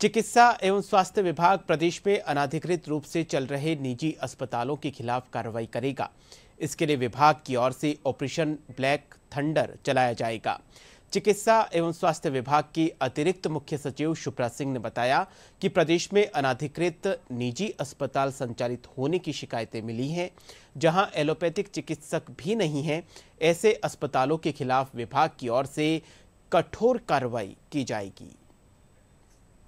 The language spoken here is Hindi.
चिकित्सा एवं स्वास्थ्य विभाग प्रदेश में अनाधिकृत रूप से चल रहे निजी अस्पतालों के खिलाफ कार्रवाई करेगा इसके लिए विभाग की ओर से ऑपरेशन ब्लैक थंडर चलाया जाएगा चिकित्सा एवं स्वास्थ्य विभाग की अतिरिक्त मुख्य सचिव शुभ्रा सिंह ने बताया कि प्रदेश में अनाधिकृत निजी अस्पताल संचालित होने की शिकायतें मिली हैं जहां एलोपैथिक चिकित्सक भी नहीं हैं ऐसे अस्पतालों के खिलाफ विभाग की ओर से कठोर कार्रवाई की जाएगी